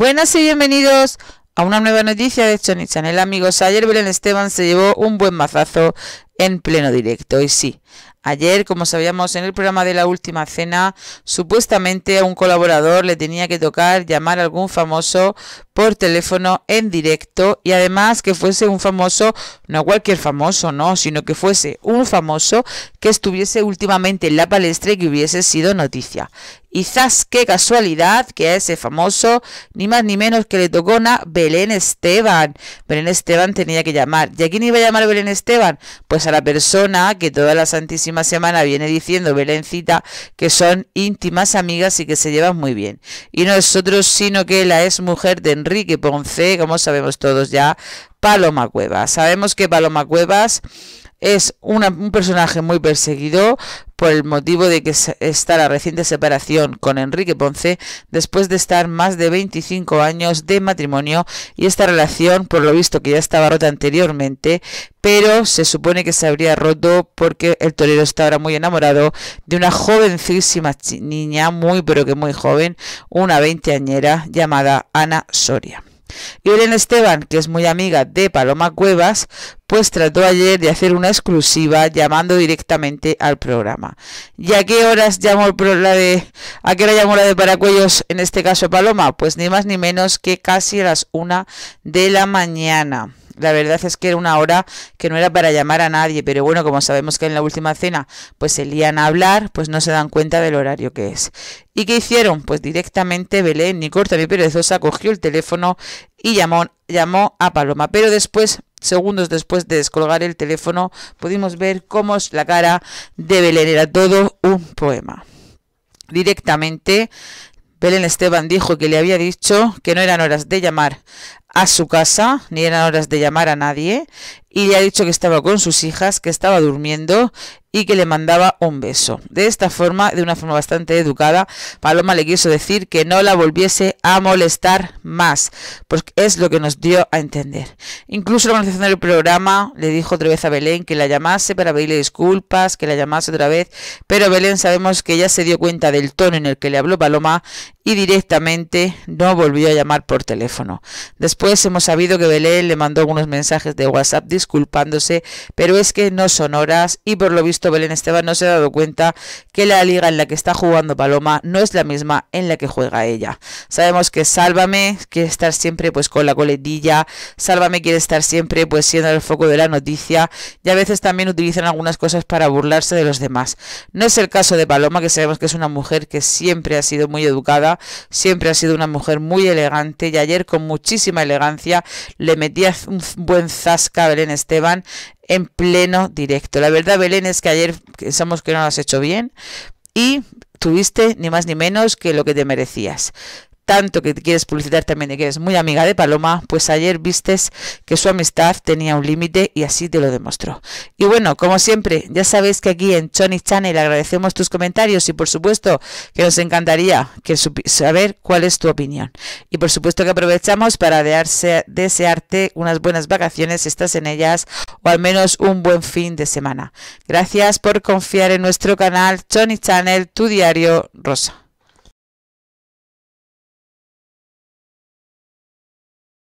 Buenas y bienvenidos a una nueva noticia de Sony Channel. Amigos, ayer Belén Esteban se llevó un buen mazazo en pleno directo. Y sí, ayer, como sabíamos en el programa de la última cena, supuestamente a un colaborador le tenía que tocar llamar a algún famoso por teléfono en directo y además que fuese un famoso, no cualquier famoso, no, sino que fuese un famoso que estuviese últimamente en la palestra y que hubiese sido noticia. Quizás, qué casualidad que a ese famoso, ni más ni menos que le tocó a Belén Esteban. Belén Esteban tenía que llamar. ¿Y a quién iba a llamar Belén Esteban? Pues a la persona que toda la Santísima Semana viene diciendo Belencita que son íntimas amigas y que se llevan muy bien. Y nosotros, sino que la es mujer de Enrique Ponce, como sabemos todos ya, Paloma Cuevas. Sabemos que Paloma Cuevas es un personaje muy perseguido por el motivo de que está la reciente separación con Enrique Ponce después de estar más de 25 años de matrimonio y esta relación, por lo visto que ya estaba rota anteriormente, pero se supone que se habría roto porque el torero está ahora muy enamorado de una jovencísima niña, muy pero que muy joven, una veinteañera llamada Ana Soria. y Irene Esteban, que es muy amiga de Paloma Cuevas, pues trató ayer de hacer una exclusiva llamando directamente al programa. ¿Y a qué horas llamó la de a qué hora llamó la de Paracuellos en este caso Paloma? Pues ni más ni menos que casi a las una de la mañana. La verdad es que era una hora que no era para llamar a nadie, pero bueno, como sabemos que en la última cena pues se lían a hablar, pues no se dan cuenta del horario que es. ¿Y qué hicieron? Pues directamente Belén, ni corta ni perezosa, cogió el teléfono y llamó, llamó a Paloma. Pero después segundos después de descolgar el teléfono, pudimos ver cómo es la cara de Belén. Era todo un poema. Directamente Belén Esteban dijo que le había dicho que no eran horas de llamar a su casa, ni eran horas de llamar a nadie, y le ha dicho que estaba con sus hijas, que estaba durmiendo y que le mandaba un beso. De esta forma, de una forma bastante educada, Paloma le quiso decir que no la volviese a molestar más, porque es lo que nos dio a entender. Incluso la organización del programa le dijo otra vez a Belén que la llamase para pedirle disculpas, que la llamase otra vez, pero Belén sabemos que ya se dio cuenta del tono en el que le habló Paloma y directamente no volvió a llamar por teléfono. Después hemos sabido que Belén le mandó algunos mensajes de WhatsApp disculpándose, pero es que no son horas y por lo visto Belén Esteban no se ha dado cuenta que la liga en la que está jugando Paloma no es la misma en la que juega ella. Sabemos que Sálvame quiere estar siempre pues con la coletilla, Sálvame quiere estar siempre pues siendo el foco de la noticia y a veces también utilizan algunas cosas para burlarse de los demás. No es el caso de Paloma, que sabemos que es una mujer que siempre ha sido muy educada, siempre ha sido una mujer muy elegante y ayer con muchísima elegancia le metía un buen zasca a Belén Esteban en pleno directo. La verdad, Belén, es que ayer pensamos que no lo has hecho bien y tuviste ni más ni menos que lo que te merecías tanto que te quieres publicitar también de que eres muy amiga de Paloma, pues ayer vistes que su amistad tenía un límite y así te lo demostró. Y bueno, como siempre, ya sabéis que aquí en Chony Channel agradecemos tus comentarios y por supuesto que nos encantaría saber cuál es tu opinión. Y por supuesto que aprovechamos para desearte unas buenas vacaciones estás en ellas o al menos un buen fin de semana. Gracias por confiar en nuestro canal Chony Channel, tu diario Rosa.